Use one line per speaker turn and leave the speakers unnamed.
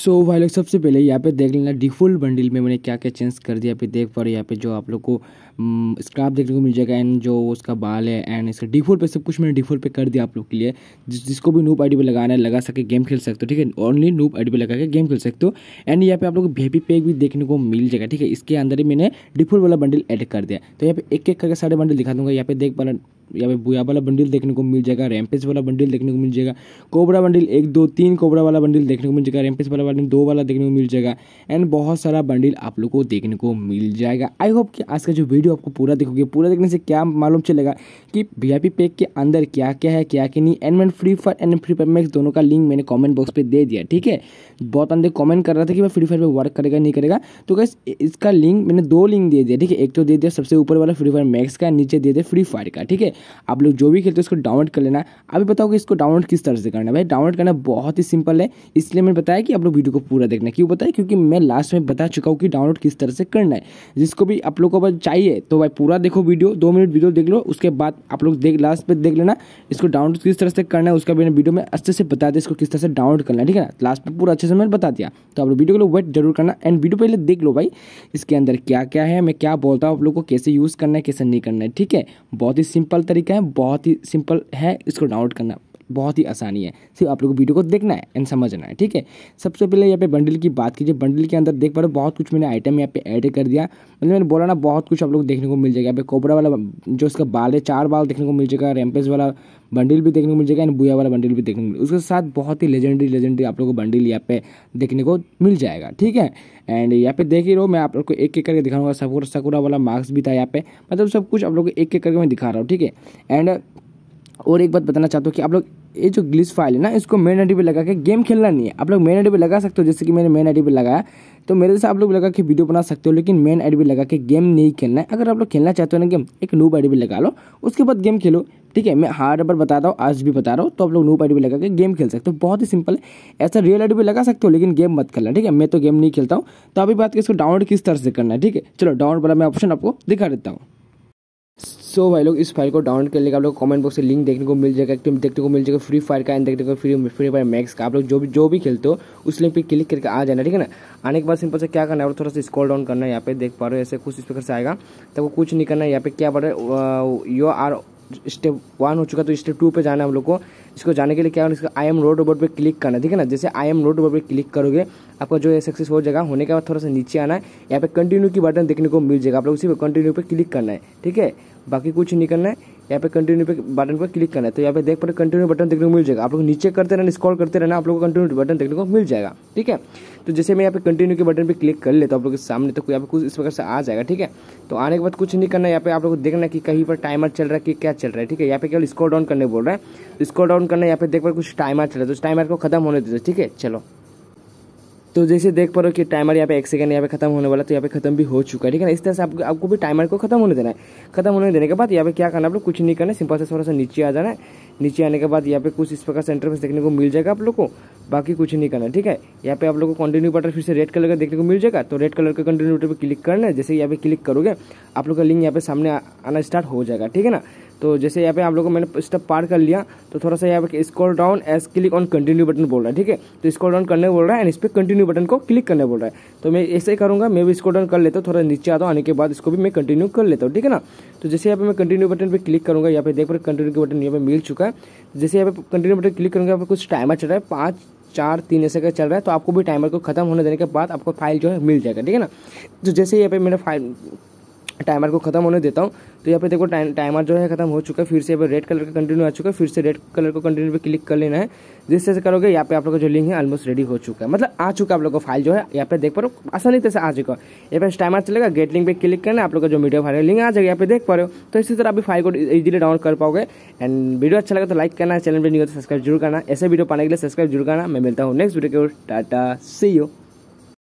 सो so, भाई लोग सबसे पहले यहाँ पे देख लेना डिफ़ॉल्ट बंडल में मैंने क्या क्या चेंज कर दिया पे देख पा रहे यहाँ पे जो आप लोग को स्क्राप हम्म, देखने को मिल जाएगा एंड जो उसका बाल है एंड इसका डिफ़ॉल्ट पे सब कुछ मैंने डिफ़ॉल्ट पे कर दिया आप लोग के लिए जिस जिसको भी नूप आईडी पे लगाना है लगा सके गेम खेल सकते हो ठीक है ओनली नूप आईडी पे लगा के गेम खेल सकते हो एंड यहाँ पे आप लोग वी पैक भी देखने को मिल जाएगा ठीक है इसके अंदर ही मैंने डिफ़ॉल्ट वाला बंडल एड कर दिया तो यहाँ पे एक एक करके सारे बंडल दिखा दूंगा यहाँ पे देख पा यहाँ पे बुया वाला बंडल देखने को मिल जाएगा रैम्पेज वाला बंडल देखने को मिल जाएगा कोबरा बंडल एक दो तीन कोबरा वाला बंडल देखने को मिल जाएगा रैम्पेज वाला बंडल दो वाला देखने को मिल जाएगा एंड बहुत सारा बंडल आप लोग को देखने को मिल जाएगा आई होप कि आज का जो वीडियो आपको पूरा देखोगे पूरा देखने से क्या मालूम चलेगा कि वी पैक के अंदर क्या क्या है क्या क्या नहीं एंड मैंने free fire and free fire max दोनों का लिंक मैंने कॉमेंट बॉक्स पर दे दिया ठीक है बहुत अंदर कॉमेंट कर रहा था कि मैं फ्री फायर पर वर्क करेगा नहीं करेगा तो कैसे इसका लिंक मैंने दो लिंक दे दिया ठीक है एक तो दे दिया सबसे ऊपर वाला फ्री फायर मैक्स का नीचे दे दिया फ्री फायर का ठीक है आप लोग जो भी खेलते हो उसको डाउनलोड कर लेना है बताओ कि इसको डाउनलोड किस तरह से करना है भाई डाउनलोड करना बहुत ही सिंपल है इसलिए मैंने बताया कि आप लोग वीडियो को पूरा देखना क्यों बताया क्योंकि मैं लास्ट में बता चुका हूँ कि डाउनलोड किस तरह से करना है जिसको भी आप लोग को चाहिए तो भाई पूरा देखो वीडियो दो मिनट वीडियो देख लो उसके बाद आप लोग देख लास्ट पर देख लेना इसको डाउनलोड किस तरह से करना है उसका मैंने वीडियो में अच्छे से बता दिया इसको किस तरह से डाउनलोड करना है ठीक है ना लास्ट में पूरा अच्छे से मैंने बता दिया तो आप लोग वीडियो को वेट जरूर करना एंड वीडियो पहले देख लो भाई इसके अंदर क्या क्या है मैं क्या बोलता हूँ आप लोग को कैसे यूज़ करना है कैसे नहीं करना है ठीक है बहुत ही सिंपल तरीका है बहुत ही सिंपल है इसको डाउनलोड करना बहुत ही आसानी है सिर्फ आप लोगों को वीडियो को देखना है एंड समझना है ठीक है सबसे पहले यहाँ पे बंडल की बात कीजिए बंडल के अंदर देख पा रहे हो बहुत कुछ मैंने आइटम यहाँ पे ऐड कर दिया मतलब मैंने बोला ना बहुत कुछ आप लोग देखने को मिल जाएगा यहाँ पे कोबरा वाला जो उसका बाल है चार बाल देखने को मिल जाएगा रैम्पेज वाला बंडल भी देखने को मिल जाएगा एंड बुया वाला बंडल भी देखने को मिल उसके साथ बहुत ही लेजेंडरी लेजेंडरी आप लोग को बंडल यहाँ पे देखने को मिल जाएगा ठीक है एंड यहाँ पे देख ही रहो मैं आप लोग को एक एक करके दिखाऊंगा सकुरा सकुरा वाला मार्क्स भी था यहाँ पे मतलब सब कुछ आप लोग को एक एक करके मैं दिखा रहा हूँ ठीक है एंड और एक बात बताना चाहता हूँ कि आप लोग ये जो ग्लिस फाइल है ना इसको मेन आई पे लगा के गेम खेलना नहीं है आप लोग मेन आई पर लगा सकते हो जैसे कि मैंने मेन आई डी लगाया तो मेरे से आप लोग लगा के वीडियो बना सकते हो लेकिन मेन आई पे लगा के गेम नहीं खेलना है अगर आप लोग खेलना चाहते हो ना गेम एक नूब आई पे लगा लो उसके बाद गेम खेलो ठीक है मैं हार्ड नंबर बता रहा हूँ आज भी बता रहा हूँ तो आप लोग नूब आई पे लगा के गेम खेल सकते हो बहुत ही सिंपल है ऐसा रियल आई पे लगा सकते हो लेकिन गेम मत करना ठीक है मैं तो गेम नहीं खेलता हूँ तो अभी बात इसको डाउनलोड किस तरह से करना है ठीक है चलो डाउनलोड वाला मैं ऑप्शन आपको दिखा देता हूँ सो भाई लोग इस फाइल को डाउनलोड करने का आप लोग कमेंट बॉक्स से लिंक देखने को मिल जाएगा एक्टिव देखने को मिल जाएगा फ्री फायर का एंड देखने को फ्री फ्री फायर मैक्स का आप लोग जो भी जो भी खेलते हो उस लिंक पे क्लिक करके आ जाना ठीक है ना आने के बाद सिंपल से क्या करना है थोड़ा सा स्कॉल डाउन करना है यहाँ पे देख पा रहे हो ऐसे कुछ इस प्रकार से आएगा तब कुछ नहीं करना है यहाँ पे क्या पड़ रहा है you uh, are step one हो चुका तो स्टेप टू पे जाना है हम लोग को इसको जाने के लिए क्या इसका आई एम रोड रोबोट पे क्लिक करना है ठीक है ना जैसे आई एम रोड रोबोट पे क्लिक करोगे आपका जो है सक्सेस हो जाएगा होने के बाद थोड़ा सा नीचे आना है यहाँ पे कंटिन्यू की बटन देखने को मिल जाएगा आप लोग उसी पर कंटिन्यू पे क्लिक करना है ठीक है बाकी कुछ नहीं करना है यहाँ पे कंटिन्यू पे बटन पर क्लिक करना है तो यहाँ पे देख पा कंटिन्यू बटन देखने को मिल जाएगा आप लोग नीचे करते रहना स्क्रॉल करते रहना आप लोग को कंटिन्यू बटन देखने को मिल जाएगा ठीक है तो जैसे मैं यहाँ पे कंटिन्यू के बटन पे क्लिक कर ले तो आप लोग के सामने तो यहाँ पे कुछ इस प्रकार से आ जाएगा ठीक है तो आने के बाद कुछ नहीं करना यहाँ पे आप लोग को देखना कि कहीं पर टाइमर चल रहा है कि क्या चल रहा है ठीक है यहाँ पे केवल स्कोर डाउन करने बोल रहा है स्कोर तो डाउन करना यहाँ पे देख पर कुछ टाइमर चल रहा है तो टाइमर को खत्म होने देते ठीक है चलो तो जैसे देख पा रहे हो कि टाइमर यहाँ पे एक सेकंड यहाँ पे खत्म होने वाला तो यहाँ पे खत्म भी हो चुका है ठीक है ना इस तरह से आपको आपको भी टाइमर को खत्म होने देना है खत्म होने देने के बाद यहाँ पे क्या करना आप लोग कुछ नहीं करना सिंपल से थोड़ा सा नीचे आ जाना है नीचे आने के बाद यहाँ पे कुछ इस प्रकार से इंटरफेस देखने को मिल जाएगा आप लोग को बाकी कुछ नहीं करना ठीक है यहाँ पे आप लोग को कंटिन्यू बटन फिर से रेड कलर का देखने को मिल जाएगा तो रेड कलर का कंटिन्यू बटन पर क्लिक करना है जैसे यहाँ पे क्लिक करोगे आप लोग का लिंक यहाँ पे सामने आना स्टार्ट हो जाएगा ठीक है ना तो जैसे यहाँ पे आप लोगों को मैंने स्टेप पार कर लिया तो थोड़ा सा यहाँ पे scroll down as click on continue button बोल रहा है ठीक है तो स्क्रॉल डाउन करने बोल रहा है एंड इस पर कंटिन्यू बटन को क्लिक करने बोल रहा है तो मैं ऐसे ही करूँगा मैं भी स्क्रॉल डाउन कर लेता हूँ थोड़ा नीचे आता हूँ आने के बाद इसको भी मैं कंटिन्यू कर लेता हूँ ठीक है ना तो जैसे यहाँ पे मैं कंटिन्यू बटन पर क्लिक करूँगा यहाँ पे देख पर कंटिन्यू के बटन यहाँ पर मिल चुका है जैसे यहाँ पे कंटिन्यू बटन क्लिक करूँगा यहाँ पर कुछ टाइमर चल रहा है पाँच चार तीन ऐसे का चल रहा है तो आपको भी टाइमर को खत्म होने देने के बाद आपको फाइल जो है मिल जाएगा ठीक है ना तो जैसे यहाँ पे मेरा फाइल टाइमर को खत्म होने देता हूँ तो यहाँ पे देखो टाइमर जो है खत्म हो चुका है फिर से रेड कलर का कंटिन्यू आ चुका है फिर से रेड कलर को कंटिन्यू पे क्लिक कर लेना है जिस तरह से करोगे यहाँ पे आप लोग का जो लिंक है ऑलमोस्ट रेडी हो चुका है मतलब आ चुका आप लोग को फाइल जो है यहाँ पे देख पा रहे हो आसानी तरह से आ चुका है यहाँ पे टाइमर चलेगा गेट लिंक पे क्लिक करना आप लोग का जो मीडियो फाइल लिंक आ जाएगा यहाँ पे देख पा रहे हो तो इसी तरह अभी फाइल को इजिली डाउनलोड कर पाओगे एंड वीडियो अच्छा लगा तो लाइक करना चैनल पर नहीं होता सब्सक्राइब जरूर करना ऐसे वीडियो पाने के लिए सब्सक्राइब जरूर करना मैं मिलता हूँ नेक्स्ट वीडियो के टाटा सी यू